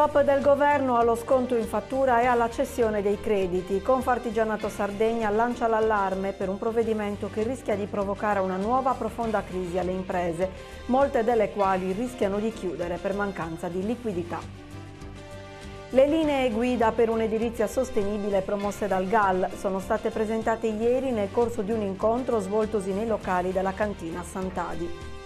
Stop del governo allo sconto in fattura e alla cessione dei crediti. Confartigianato Sardegna lancia l'allarme per un provvedimento che rischia di provocare una nuova profonda crisi alle imprese, molte delle quali rischiano di chiudere per mancanza di liquidità. Le linee guida per un'edilizia sostenibile promosse dal GAL sono state presentate ieri nel corso di un incontro svoltosi nei locali della cantina Sant'Adi.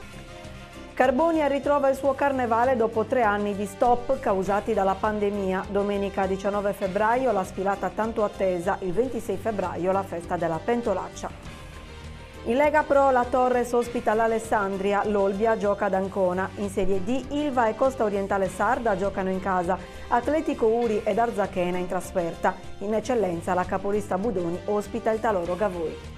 Carbonia ritrova il suo carnevale dopo tre anni di stop causati dalla pandemia. Domenica 19 febbraio la sfilata tanto attesa, il 26 febbraio la festa della pentolaccia. In Lega Pro la Torres ospita l'Alessandria, l'Olbia gioca ad Ancona. In Serie D Ilva e Costa Orientale Sarda giocano in casa, Atletico Uri ed Arzachena in trasferta. In eccellenza la capolista Budoni ospita il Taloro Gavoi.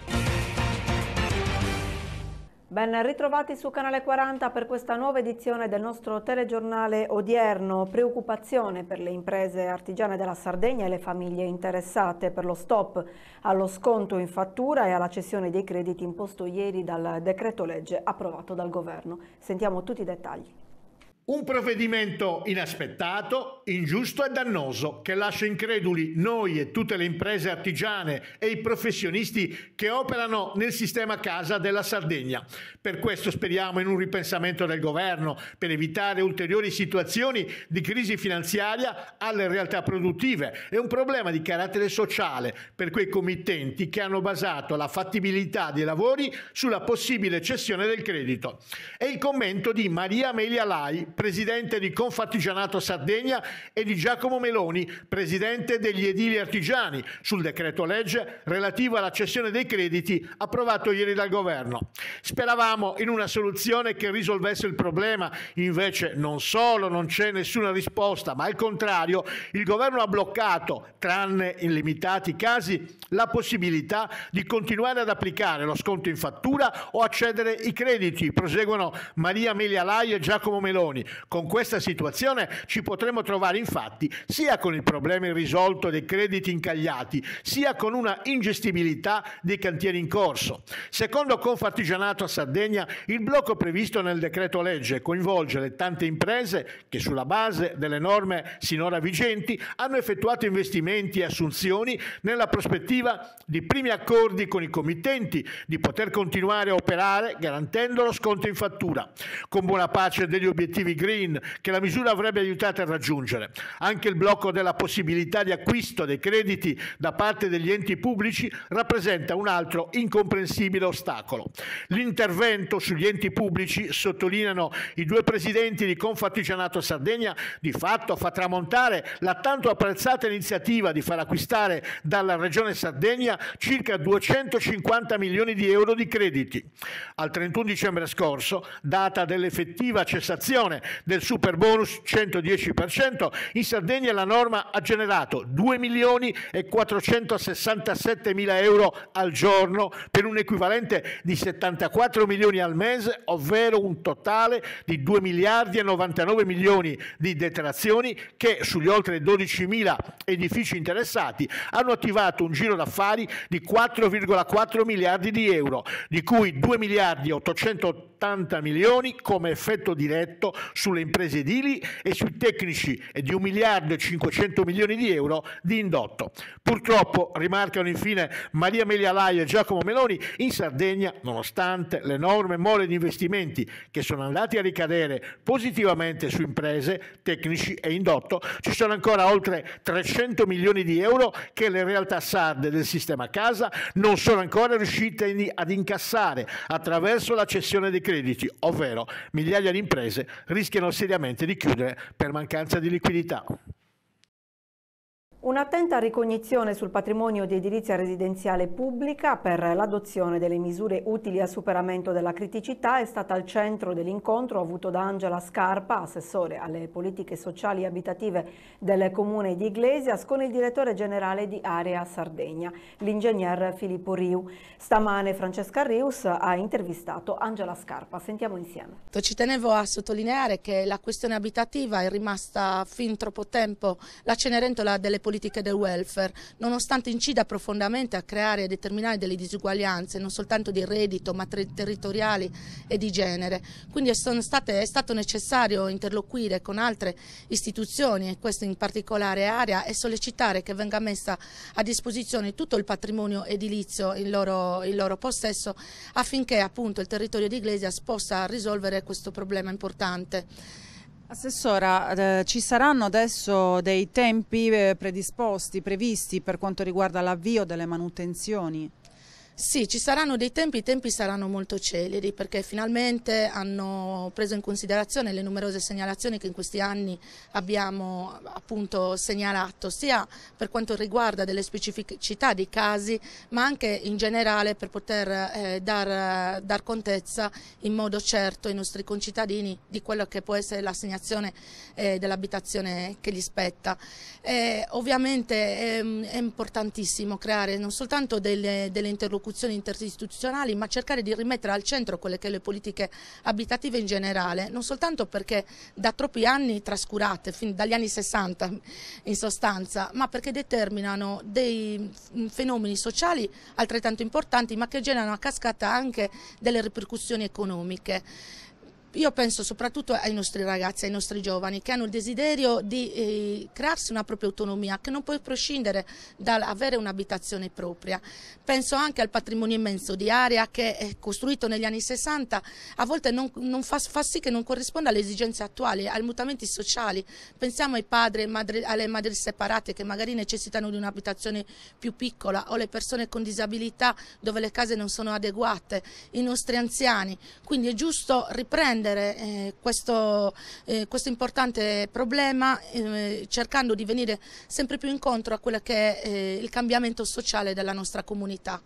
Ben ritrovati su Canale 40 per questa nuova edizione del nostro telegiornale odierno. Preoccupazione per le imprese artigiane della Sardegna e le famiglie interessate per lo stop allo sconto in fattura e alla cessione dei crediti imposto ieri dal decreto legge approvato dal governo. Sentiamo tutti i dettagli. Un provvedimento inaspettato, ingiusto e dannoso che lascia increduli noi e tutte le imprese artigiane e i professionisti che operano nel sistema casa della Sardegna. Per questo speriamo in un ripensamento del governo per evitare ulteriori situazioni di crisi finanziaria alle realtà produttive. e un problema di carattere sociale per quei committenti che hanno basato la fattibilità dei lavori sulla possibile cessione del credito. E il commento di Maria Amelia Lai presidente di Confartigianato Sardegna, e di Giacomo Meloni, presidente degli edili artigiani, sul decreto legge relativo alla cessione dei crediti approvato ieri dal governo. Speravamo in una soluzione che risolvesse il problema, invece non solo non c'è nessuna risposta, ma al contrario il governo ha bloccato, tranne in limitati casi, la possibilità di continuare ad applicare lo sconto in fattura o accedere ai crediti, proseguono Maria Amelia Lai e Giacomo Meloni, con questa situazione ci potremo trovare infatti sia con il problema irrisolto dei crediti incagliati, sia con una ingestibilità dei cantieri in corso. Secondo Confartigianato a Sardegna, il blocco previsto nel decreto legge coinvolge le tante imprese che sulla base delle norme sinora vigenti hanno effettuato investimenti e assunzioni nella prospettiva di primi accordi con i committenti di poter continuare a operare garantendo lo sconto in fattura. Con buona pace degli obiettivi dei green che la misura avrebbe aiutato a raggiungere. Anche il blocco della possibilità di acquisto dei crediti da parte degli enti pubblici rappresenta un altro incomprensibile ostacolo. L'intervento sugli enti pubblici, sottolineano i due presidenti di Confartigianato Sardegna, di fatto fa tramontare la tanto apprezzata iniziativa di far acquistare dalla Regione Sardegna circa 250 milioni di euro di crediti. Al 31 dicembre scorso, data dell'effettiva cessazione del super bonus 110%, in Sardegna la norma ha generato 2 milioni e 467 mila euro al giorno per un equivalente di 74 milioni al mese, ovvero un totale di 2 miliardi e 99 milioni di detrazioni che sugli oltre 12 mila edifici interessati hanno attivato un giro d'affari di 4,4 miliardi di euro, di cui 2 miliardi e 880 80 milioni come effetto diretto sulle imprese edili e sui tecnici e di 1 miliardo e 500 milioni di euro di indotto. Purtroppo, rimarcano infine Maria Amelia Laio e Giacomo Meloni, in Sardegna, nonostante l'enorme mole di investimenti che sono andati a ricadere positivamente su imprese, tecnici e indotto, ci sono ancora oltre 300 milioni di euro che le realtà sarde del sistema casa non sono ancora riuscite ad incassare attraverso la cessione dei crediti crediti, ovvero migliaia di imprese rischiano seriamente di chiudere per mancanza di liquidità. Un'attenta ricognizione sul patrimonio di edilizia residenziale pubblica per l'adozione delle misure utili al superamento della criticità è stata al centro dell'incontro avuto da Angela Scarpa, assessore alle politiche sociali e abitative del comune di Iglesias, con il direttore generale di Area Sardegna, l'ingegner Filippo Riu. Stamane Francesca Rius ha intervistato Angela Scarpa. Sentiamo insieme. Ci tenevo a sottolineare che la questione abitativa è rimasta fin troppo tempo la cenerentola delle politiche politiche del welfare, nonostante incida profondamente a creare e determinare delle disuguaglianze, non soltanto di reddito, ma territoriali e di genere. Quindi è, state, è stato necessario interloquire con altre istituzioni, e questo in particolare area, e sollecitare che venga messa a disposizione tutto il patrimonio edilizio in loro, in loro possesso affinché appunto il territorio di Iglesias possa risolvere questo problema importante. Assessora, eh, ci saranno adesso dei tempi eh, predisposti, previsti per quanto riguarda l'avvio delle manutenzioni? Sì, ci saranno dei tempi, i tempi saranno molto celeri perché finalmente hanno preso in considerazione le numerose segnalazioni che in questi anni abbiamo appunto segnalato, sia per quanto riguarda delle specificità dei casi, ma anche in generale per poter eh, dar, dar, contezza in modo certo ai nostri concittadini di quello che può essere l'assegnazione eh, dell'abitazione che gli spetta. Eh, ovviamente è, ehm, è importantissimo creare non soltanto delle, delle interlocuzioni interlocuzioni interistituzionali, ma cercare di rimettere al centro quelle che le politiche abitative in generale, non soltanto perché da troppi anni trascurate, fin dagli anni 60 in sostanza, ma perché determinano dei mm, fenomeni sociali altrettanto importanti, ma che generano a cascata anche delle ripercussioni economiche. Io penso soprattutto ai nostri ragazzi, ai nostri giovani che hanno il desiderio di eh, crearsi una propria autonomia, che non può prescindere dall'avere un'abitazione propria. Penso anche al patrimonio immenso di area che costruito negli anni 60, a volte non, non fa, fa, sì che non corrisponda alle esigenze attuali, ai mutamenti sociali. Pensiamo ai padri e alle madri separate che magari necessitano di un'abitazione più piccola o le persone con disabilità dove le case non sono adeguate, i nostri anziani. Quindi è giusto riprendere prendere eh, questo, eh, questo, importante problema eh, cercando di venire sempre più incontro a quello che è eh, il cambiamento sociale della nostra comunità.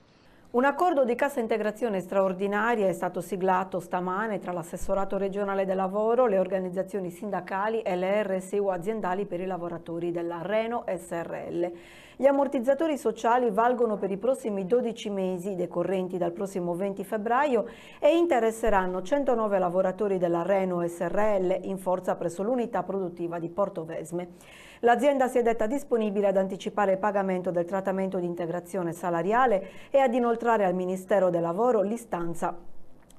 Un accordo di cassa integrazione straordinaria è stato siglato stamane tra l'assessorato regionale del lavoro, le organizzazioni sindacali e le RSU aziendali per i lavoratori della Reno SRL. Gli ammortizzatori sociali valgono per i prossimi 12 mesi, decorrenti dal prossimo 20 febbraio, e interesseranno 109 lavoratori della Reno SRL in forza presso l'unità produttiva di Porto Vesme. L'azienda si è detta disponibile ad anticipare il pagamento del trattamento di integrazione salariale e ad inoltrare al Ministero del Lavoro l'istanza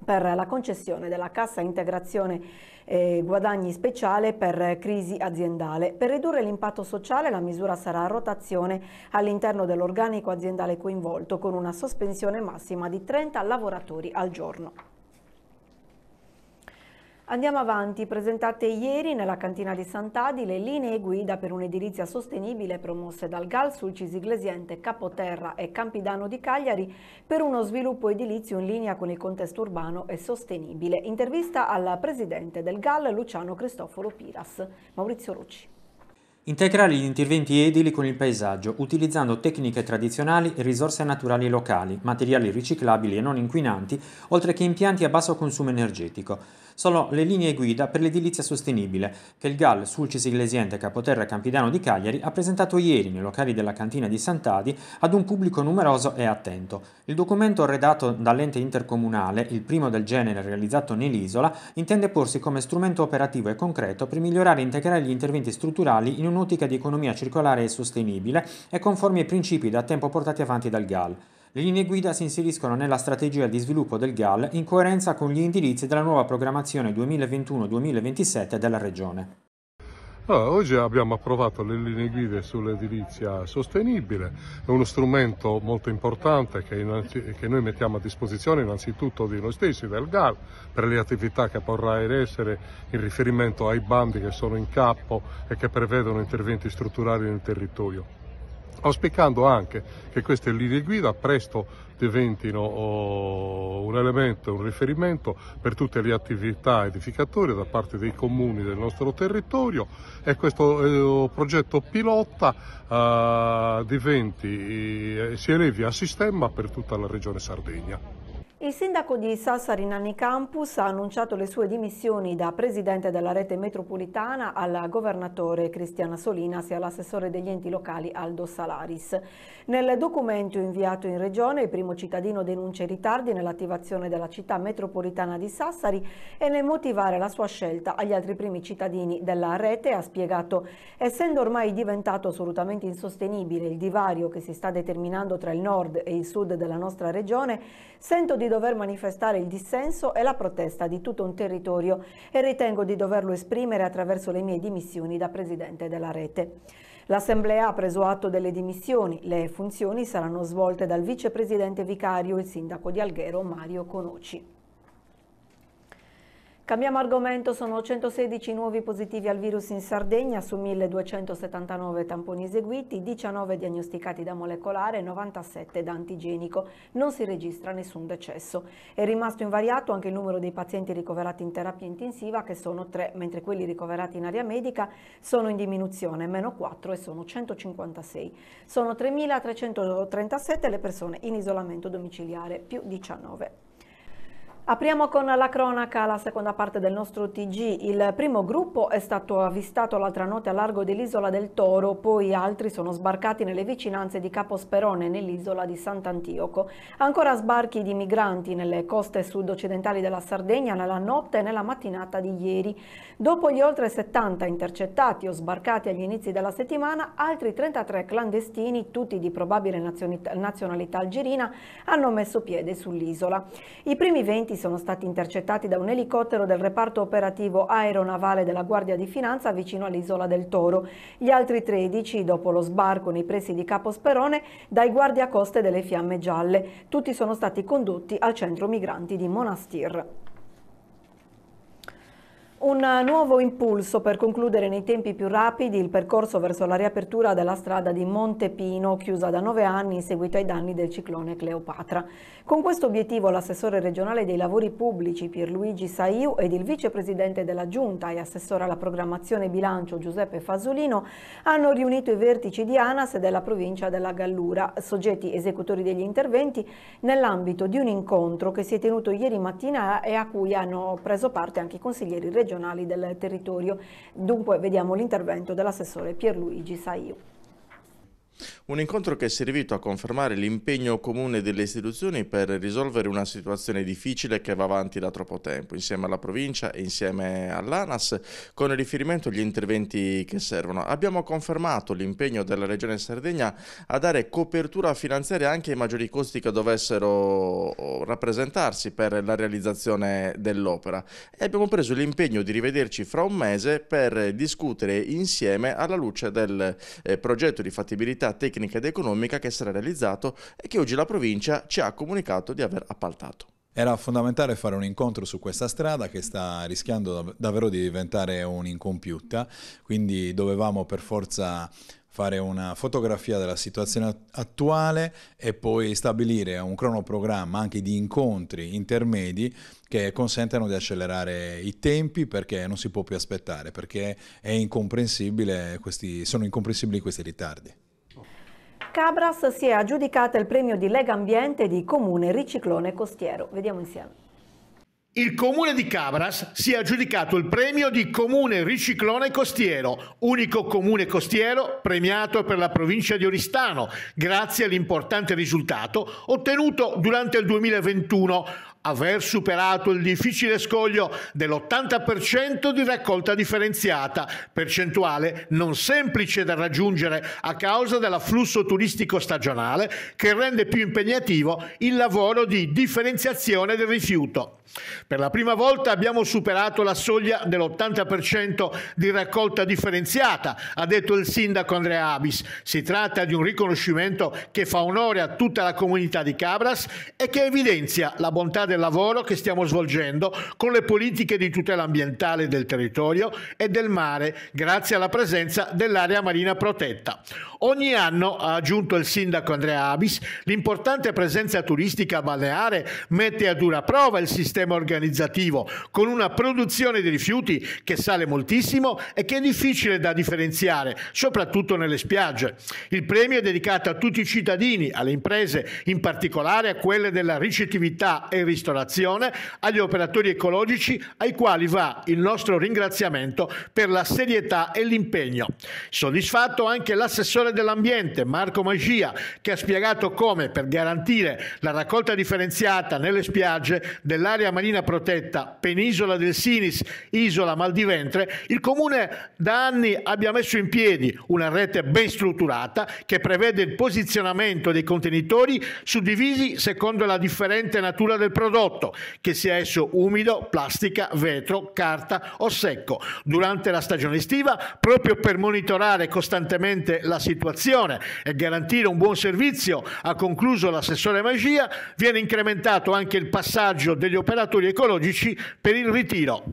per la concessione della cassa integrazione e eh, guadagni speciale per crisi aziendale. Per ridurre l'impatto sociale la misura sarà a rotazione all'interno dell'organico aziendale coinvolto con una sospensione massima di 30 lavoratori al giorno. Andiamo avanti, presentate ieri nella cantina di Sant'Adi le linee guida per un'edilizia sostenibile promosse dal GAL sul Cisiglesiente, Capoterra e Campidano di Cagliari per uno sviluppo edilizio in linea con il contesto urbano e sostenibile. Intervista al presidente del GAL Luciano Cristoforo Piras. Maurizio Rucci. Integrare gli interventi edili con il paesaggio, utilizzando tecniche tradizionali e risorse naturali locali, materiali riciclabili e non inquinanti, oltre che impianti a basso consumo energetico sono le linee guida per l'edilizia sostenibile che il GAL Sulcis Iglesiente Capoterra Campidano di Cagliari ha presentato ieri nei locali della cantina di Sant'Adi ad un pubblico numeroso e attento. Il documento redatto dall'ente intercomunale, il primo del genere realizzato nell'isola, intende porsi come strumento operativo e concreto per migliorare e integrare gli interventi strutturali in un'ottica di economia circolare e sostenibile e conformi ai principi da tempo portati avanti dal GAL. Le linee guida si inseriscono nella strategia di sviluppo del GAL in coerenza con gli indirizzi della nuova programmazione 2021-2027 della Regione. Allora, ah, oggi abbiamo approvato le linee guida sull'edilizia sostenibile, è uno strumento molto importante che, che, noi mettiamo a disposizione innanzitutto di noi stessi, del GAL, per le attività che vorrà essere in riferimento ai bandi che sono in capo e che prevedono interventi strutturali nel territorio auspicando anche che queste linee guida presto diventino oh, un elemento, un riferimento per tutte le attività edificatorie da parte dei comuni del nostro territorio e questo eh, progetto pilota eh, diventi, eh, si elevi a sistema per tutta la regione Sardegna. Il sindaco di Sassari Nanni Campus ha annunciato le sue dimissioni da presidente della rete metropolitana al governatore Cristiana Solinas e all'assessore degli enti locali Aldo Salaris. Nel documento inviato in regione il primo cittadino denuncia i ritardi nell'attivazione della città metropolitana di Sassari e nel motivare la sua scelta agli altri primi cittadini della rete ha spiegato essendo ormai diventato assolutamente insostenibile il divario che si sta determinando tra il nord e il sud della nostra regione, sento di dover manifestare il dissenso e la protesta di tutto un territorio e ritengo di doverlo esprimere attraverso le mie dimissioni da presidente della rete. L'Assemblea ha preso atto delle dimissioni, le funzioni saranno svolte dal vicepresidente vicario e sindaco di Alghero Mario Conoci. Cambiamo argomento, sono 116 nuovi positivi al virus in Sardegna su 1279 tamponi eseguiti, 19 diagnosticati da molecolare e 97 da antigenico. Non si registra nessun decesso. È rimasto invariato anche il numero dei pazienti ricoverati in terapia intensiva che sono 3, mentre quelli ricoverati in area medica sono in diminuzione, meno 4 e sono 156. Sono 3.337 le persone in isolamento domiciliare, più 19. Apriamo con la cronaca la seconda parte del nostro TG. Il primo gruppo è stato avvistato l'altra notte a largo dell'isola del Toro, poi altri sono sbarcati nelle vicinanze di Caposperone nell'isola di Sant'Antioco. Ancora sbarchi di migranti nelle coste sud-occidentali della Sardegna nella notte e nella mattinata di ieri. Dopo gli oltre 70 intercettati o sbarcati agli inizi della settimana, altri 33 clandestini, tutti di probabile nazionalità algerina, hanno messo piede sull'isola. I primi 20 sono stati intercettati da un elicottero del reparto operativo aeronavale della Guardia di Finanza vicino all'isola del Toro. Gli altri 13, dopo lo sbarco nei pressi di Capo Sperone, dai guardiacoste delle Fiamme Gialle. Tutti sono stati condotti al centro migranti di Monastir. Un nuovo impulso per concludere nei tempi più rapidi il percorso verso la riapertura della strada di Montepino, chiusa da nove anni in seguito ai danni del ciclone Cleopatra. Con questo obiettivo l'assessore regionale dei lavori pubblici Pierluigi Saiu ed il vicepresidente della Giunta e assessore alla programmazione e bilancio Giuseppe Fasolino hanno riunito i vertici di ANAS e della provincia della Gallura, soggetti esecutori degli interventi, nell'ambito di un incontro che si è tenuto ieri mattina e a cui hanno preso parte anche i consiglieri regionali regionali del territorio. Dunque vediamo l'intervento dell'assessore Pierluigi Saiu. Un incontro che è servito a confermare l'impegno comune delle istituzioni per risolvere una situazione difficile che va avanti da troppo tempo, insieme alla provincia e insieme all'ANAS, con riferimento agli interventi che servono. Abbiamo confermato l'impegno della Regione Sardegna a dare copertura finanziaria anche ai maggiori costi che dovessero rappresentarsi per la realizzazione dell'opera e abbiamo preso l'impegno di rivederci fra un mese per discutere insieme alla luce del eh, progetto di fattibilità tecnica tecnica ed economica che si era realizzato e che oggi la provincia ci ha comunicato di aver appaltato. Era fondamentale fare un incontro su questa strada che sta rischiando davvero di diventare un'incompiuta, quindi dovevamo per forza fare una fotografia della situazione attuale e poi stabilire un cronoprogramma anche di incontri intermedi che consentano di accelerare i tempi perché non si può più aspettare, perché incomprensibile questi, sono incomprensibili questi ritardi. Cabras si è aggiudicata il premio di Lega Ambiente di Comune Riciclone Costiero. Vediamo insieme. Il comune di Cabras si è aggiudicato il premio di comune riciclone costiero, unico comune costiero premiato per la provincia di Oristano, grazie all'importante risultato ottenuto durante il 2021 aver superato il difficile scoglio dell'80% di raccolta differenziata, percentuale non semplice da raggiungere a causa dell'afflusso turistico stagionale che rende più impegnativo il lavoro di differenziazione del rifiuto. Per la prima volta abbiamo superato la soglia dell'80% di raccolta differenziata, ha detto il sindaco Andrea Abis. Si tratta di un riconoscimento che fa onore a tutta la comunità di Cabras e che evidenzia la bontà della del lavoro che stiamo svolgendo con le politiche di tutela ambientale del territorio e del mare, grazie alla presenza dell'area marina protetta. Ogni anno, ha aggiunto il sindaco Andrea Abis, l'importante presenza turistica balneare mette a dura prova il sistema organizzativo, con una produzione di rifiuti che sale moltissimo e che è difficile da differenziare, soprattutto nelle spiagge. Il premio è dedicato a tutti i cittadini, alle imprese, in particolare a quelle della ricettività e risorsa ristorazione, agli operatori ecologici ai quali va il nostro ringraziamento per la serietà e l'impegno. Soddisfatto anche l'assessore dell'ambiente Marco Magia che ha spiegato come per garantire la raccolta differenziata nelle spiagge dell'area marina protetta Penisola del Sinis, Isola Maldiventre, il comune da anni abbia messo in piedi una rete ben strutturata che prevede il posizionamento dei contenitori suddivisi secondo la differente natura del prodotto prodotto, che sia esso umido, plastica, vetro, carta o secco, durante la stagione estiva, proprio per monitorare costantemente la situazione e garantire un buon servizio, ha concluso l'assessore Magia, viene incrementato anche il passaggio degli operatori ecologici per il ritiro.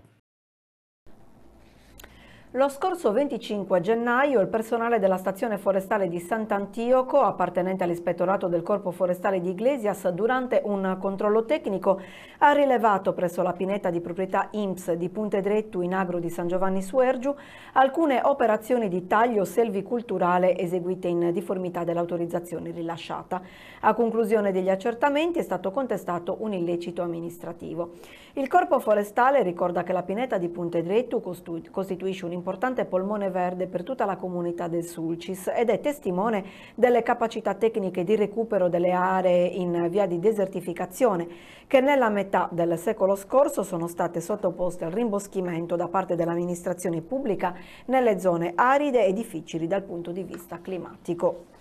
Lo scorso 25 gennaio il personale della stazione forestale di Sant'Antioco, appartenente all'ispettorato del Corpo Forestale di Iglesias, durante un controllo tecnico ha rilevato presso la pineta di proprietà IMS di Drettu in agro di San Giovanni Suergiu alcune operazioni di taglio selviculturale eseguite in difformità dell'autorizzazione rilasciata. A conclusione degli accertamenti è stato contestato un illecito amministrativo. Il Corpo Forestale ricorda che la pineta di Drettu costituisce un importante importante polmone verde per tutta la comunità del Sulcis ed è testimone delle capacità tecniche di recupero delle aree in via di desertificazione che nella metà del secolo scorso sono state sottoposte al rimboschimento da parte dell'amministrazione pubblica nelle zone aride e difficili dal punto di vista climatico.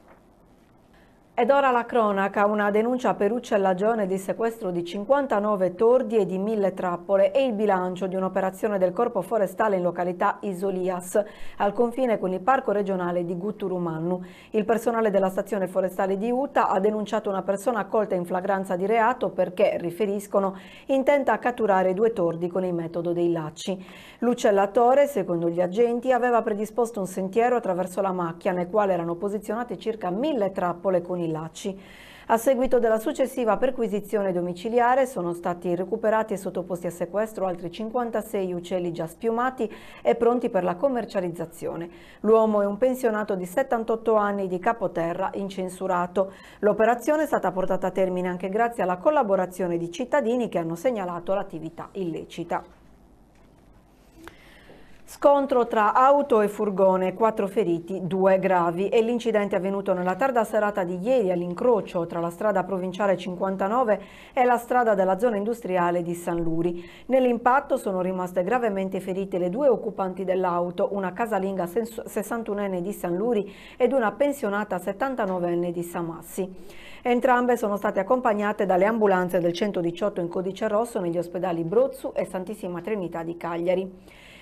Ed ora la cronaca, una denuncia per uccellagione di sequestro di 59 tordi e di 1000 trappole e il bilancio di un'operazione del Corpo Forestale in località Isolias, al confine con il Parco regionale di Gutturumannu. Il personale della stazione forestale di Uta ha denunciato una persona accolta in flagranza di reato perché, riferiscono, intenta a catturare due tordi con il metodo dei lacci. L'uccellatore, secondo gli agenti, aveva predisposto un sentiero attraverso la macchia nel quale erano posizionate circa 1000 trappole con i Villacci. A seguito della successiva perquisizione domiciliare sono stati recuperati e sottoposti a sequestro altri 56 uccelli già spiumati e pronti per la commercializzazione. L'uomo è un pensionato di 78 anni di Capoterra incensurato. L'operazione è stata portata a termine anche grazie alla collaborazione di cittadini che hanno segnalato l'attività illecita. Scontro tra auto e furgone, quattro feriti, due gravi. È l'incidente avvenuto nella tarda serata di ieri all'incrocio tra la strada provinciale 59 e la strada della zona industriale di San Luri. Nell'impatto sono rimaste gravemente ferite le due occupanti dell'auto, una casalinga 61enne di San Luri ed una pensionata 79enne di Samassi. Entrambe sono state accompagnate dalle ambulanze del 118 in codice rosso negli ospedali Brozzu e Santissima Trinità di Cagliari.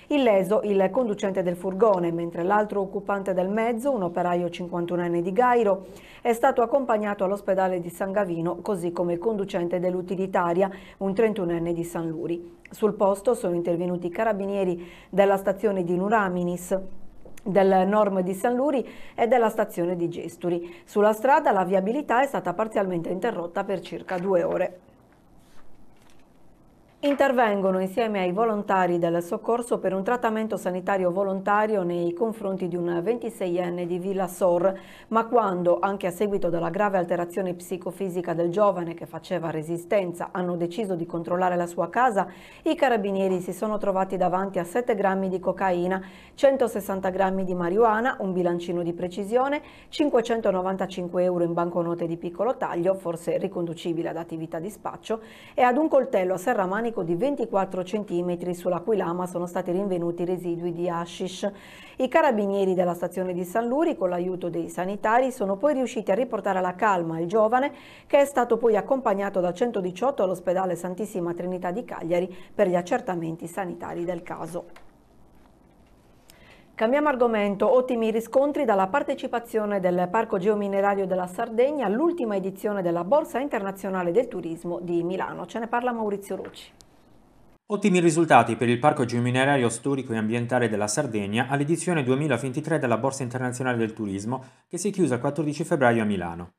Illeso il conducente del furgone, mentre l'altro occupante del mezzo, un operaio 51enne di Gairo, è stato accompagnato all'ospedale di San Gavino, così come il conducente dell'utilitaria, un 31enne di San Luri. Sul posto sono intervenuti i carabinieri della stazione di Nuraminis, del Norm di San Luri e della stazione di Gesturi. Sulla strada la viabilità è stata parzialmente interrotta per circa due ore intervengono insieme ai volontari del soccorso per un trattamento sanitario volontario nei confronti di un 26enne di Villa Sor, ma quando, anche a seguito della grave alterazione psicofisica del giovane che faceva resistenza, hanno deciso di controllare la sua casa, i carabinieri si sono trovati davanti a 7 grammi di cocaina, 160 grammi di marijuana, un bilancino di precisione, 595 euro in banconote di piccolo taglio, forse riconducibile ad attività di spaccio, e ad un coltello a serramani conico di 24 cm sulla cui lama sono stati rinvenuti residui di hashish. I carabinieri della stazione di San Luri, con l'aiuto dei sanitari, sono poi riusciti a riportare alla calma il giovane che è stato poi accompagnato dal 118 all'ospedale Santissima Trinità di Cagliari per gli accertamenti sanitari del caso. Cambiamo argomento, ottimi riscontri dalla partecipazione del Parco Geominerario della Sardegna all'ultima edizione della Borsa Internazionale del Turismo di Milano. Ce ne parla Maurizio Rocci. Ottimi risultati per il Parco Giuminerario Storico e Ambientale della Sardegna all'edizione 2023 della Borsa Internazionale del Turismo che si è chiusa il 14 febbraio a Milano.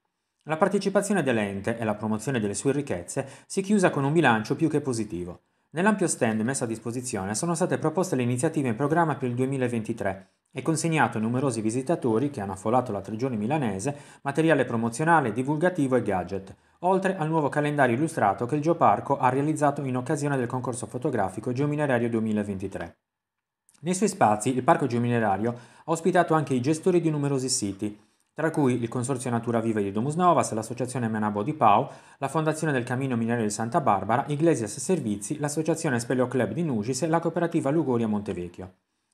La partecipazione dell'ente e la promozione delle sue ricchezze si è chiusa con un bilancio più che positivo. Nell'ampio stand messo a disposizione sono state proposte le iniziative in programma per il 2023 e consegnato a numerosi visitatori che hanno affollato la regione milanese materiale promozionale, divulgativo e gadget, oltre al nuovo calendario illustrato che il Geoparco ha realizzato in occasione del concorso fotografico Geominerario 2023. Nei suoi spazi il Parco Geominerario ha ospitato anche i gestori di numerosi siti, tra cui il Consorzio Natura Viva di Domus Novas, l'Associazione Menabo di Pau, la Fondazione del Camino Minerale di Santa Barbara, Iglesias Servizi, l'Associazione Spelio Club di Nugis e la cooperativa Lugoria Montevecchio.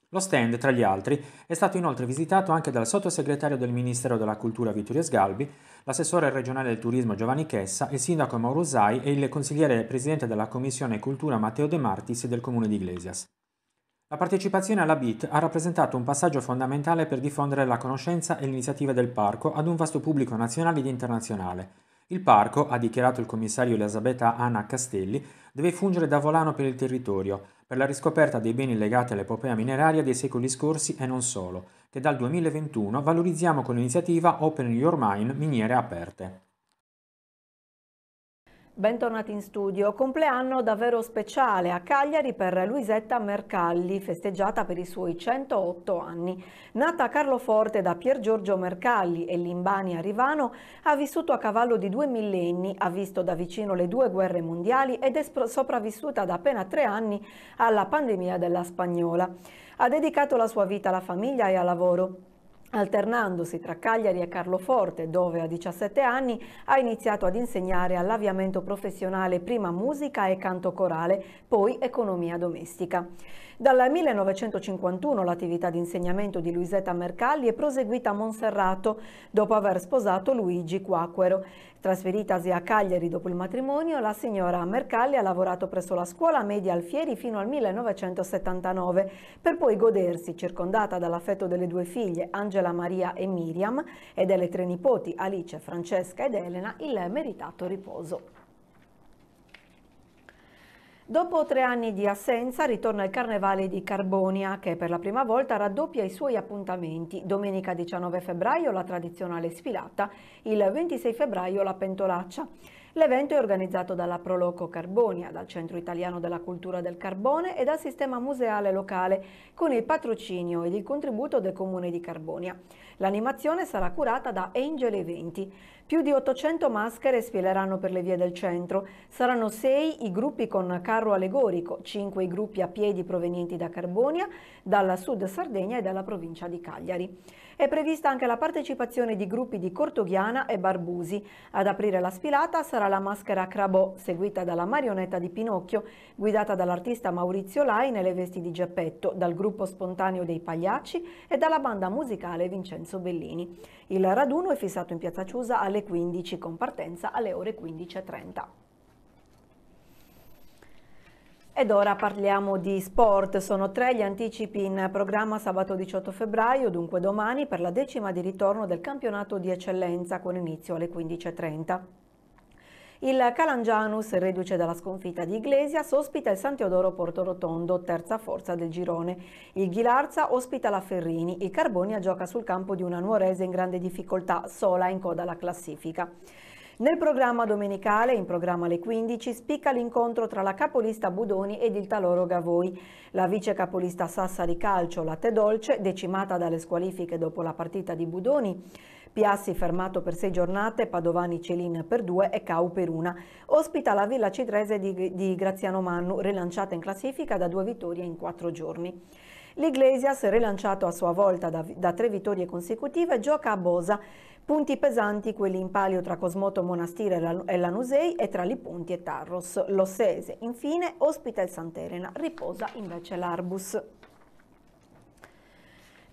Lo stand, tra gli altri, è stato inoltre visitato anche dal sottosegretario del Ministero della Cultura Vittorio Sgalbi, l'assessore regionale del turismo Giovanni Chessa, il sindaco Mauro Zai e il consigliere presidente della Commissione Cultura Matteo De Martis del comune di Iglesias. La partecipazione alla BIT ha rappresentato un passaggio fondamentale per diffondere la conoscenza e l'iniziativa del parco ad un vasto pubblico nazionale ed internazionale. Il parco, ha dichiarato il commissario Elisabetta Anna Castelli, deve fungere da volano per il territorio, per la riscoperta dei beni legati all'epopea mineraria dei secoli scorsi e non solo, che dal 2021 valorizziamo con l'iniziativa Open Your Mine Miniere Aperte. Bentornati in studio. Compleanno davvero speciale a Cagliari per Luisetta Mercalli, festeggiata per i suoi 108 anni. Nata a Carloforte da Pier Giorgio Mercalli e Limbani a Rivano, ha vissuto a cavallo di due millenni, ha visto da vicino le due guerre mondiali ed è sopravvissuta da appena tre anni alla pandemia della spagnola. Ha dedicato la sua vita alla famiglia e al lavoro. Alternandosi tra Cagliari e Carloforte, dove a 17 anni ha iniziato ad insegnare all'avviamento professionale prima musica e canto corale, poi economia domestica. Dal 1951 l'attività di insegnamento di Luisetta Mercalli è proseguita a Monserrato dopo aver sposato Luigi Quacquero. Trasferitasi a Cagliari dopo il matrimonio, la signora Mercalli ha lavorato presso la scuola media Alfieri fino al 1979, per poi godersi, circondata dall'affetto delle due figlie Angela Maria e Miriam e delle tre nipoti Alice, Francesca ed Elena, il meritato riposo. Dopo tre anni di assenza ritorna il Carnevale di Carbonia che per la prima volta raddoppia i suoi appuntamenti. Domenica 19 febbraio la tradizionale sfilata, il 26 febbraio la pentolaccia. L'evento è organizzato dalla Proloco Carbonia, dal Centro Italiano della Cultura del Carbone e dal Sistema Museale Locale, con il patrocinio ed il contributo del Comune di Carbonia. L'animazione sarà curata da Angel Eventi. Più di 800 maschere sfileranno per le vie del centro. Saranno 6 i gruppi con carro allegorico, 5 i gruppi a piedi provenienti da Carbonia, dalla Sud Sardegna e dalla provincia di Cagliari. È prevista anche la partecipazione di gruppi di Cortoghiana e Barbusi. Ad aprire la sfilata sarà la maschera Crabò, seguita dalla marionetta di Pinocchio, guidata dall'artista Maurizio Lai nelle vesti di Geppetto, dal gruppo spontaneo dei Pagliacci e dalla banda musicale Vincenzo Bellini. Il raduno è fissato in Piazza Ciusa alle 15 con partenza alle ore 15.30. Ed ora parliamo di sport, sono tre gli anticipi in programma sabato 18 febbraio, dunque domani per la decima di ritorno del campionato di eccellenza con inizio alle 15.30. Il Calangianus, reduce dalla sconfitta di Iglesia, ospita il San Teodoro Portorotondo, terza forza del girone. Il Ghilarza ospita la Ferrini. Il Carbonia gioca sul campo di una nuorese in grande difficoltà, sola in coda alla classifica. Nel programma domenicale, in programma alle 15, spicca l'incontro tra la capolista Budoni ed il Taloro Gavoi. La vice capolista Sassari Calcio, Latte Dolce, decimata dalle squalifiche dopo la partita di Budoni, Piassi fermato per sei giornate, Padovani Celin per due e Cau per una. Ospita la Villa Citrese di, di Graziano Mannu, rilanciata in classifica da due vittorie in quattro giorni. L'Iglesias, rilanciato a sua volta da, da tre vittorie consecutive, gioca a Bosa Punti pesanti quelli in palio tra Cosmoto Monastire e Lanusei e tra Lipunti e Tarros. L'Ossese, infine, ospita il Santerena, riposa invece l'Arbus.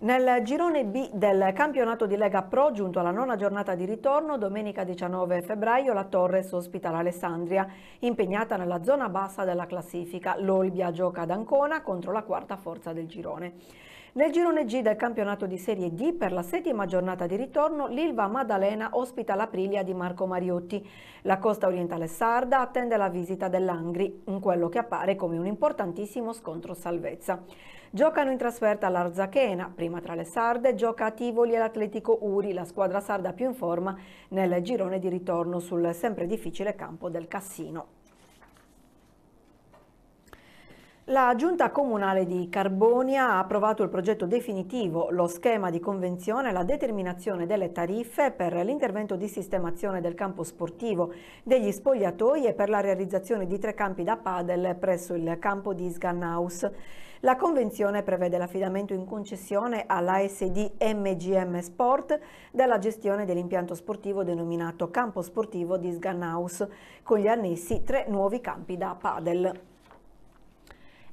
Nel girone B del campionato di Lega Pro, giunto alla nona giornata di ritorno, domenica 19 febbraio la Torres ospita l'Alessandria, impegnata nella zona bassa della classifica. L'Olbia gioca ad Ancona contro la quarta forza del girone. Nel girone G del campionato di Serie D, per la settima giornata di ritorno, l'Ilva Maddalena ospita l'Aprilia di Marco Mariotti. La costa orientale sarda attende la visita dell'Angri, in quello che appare come un importantissimo scontro salvezza. Giocano in trasferta l'Arzachena, prima tra le sarde, gioca a Tivoli e l'Atletico Uri, la squadra sarda più in forma nel girone di ritorno sul sempre difficile campo del Cassino. La Giunta Comunale di Carbonia ha approvato il progetto definitivo, lo schema di convenzione la determinazione delle tariffe per l'intervento di sistemazione del campo sportivo, degli spogliatoi e per la realizzazione di tre campi da padel presso il campo di Sgannaus. La convenzione prevede l'affidamento in concessione all'ASD MGM Sport della gestione dell'impianto sportivo denominato Campo Sportivo di Sgannaus, con gli annessi tre nuovi campi da padel.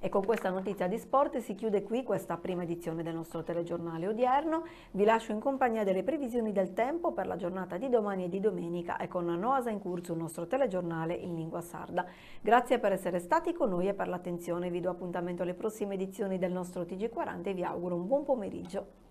E con questa notizia di sport si chiude qui questa prima edizione del nostro telegiornale odierno. Vi lascio in compagnia delle previsioni del tempo per la giornata di domani e di domenica e con Noasa in corso il nostro telegiornale in lingua sarda. Grazie per essere stati con noi e per l'attenzione. Vi do appuntamento alle prossime edizioni del nostro TG40 e vi auguro un buon pomeriggio.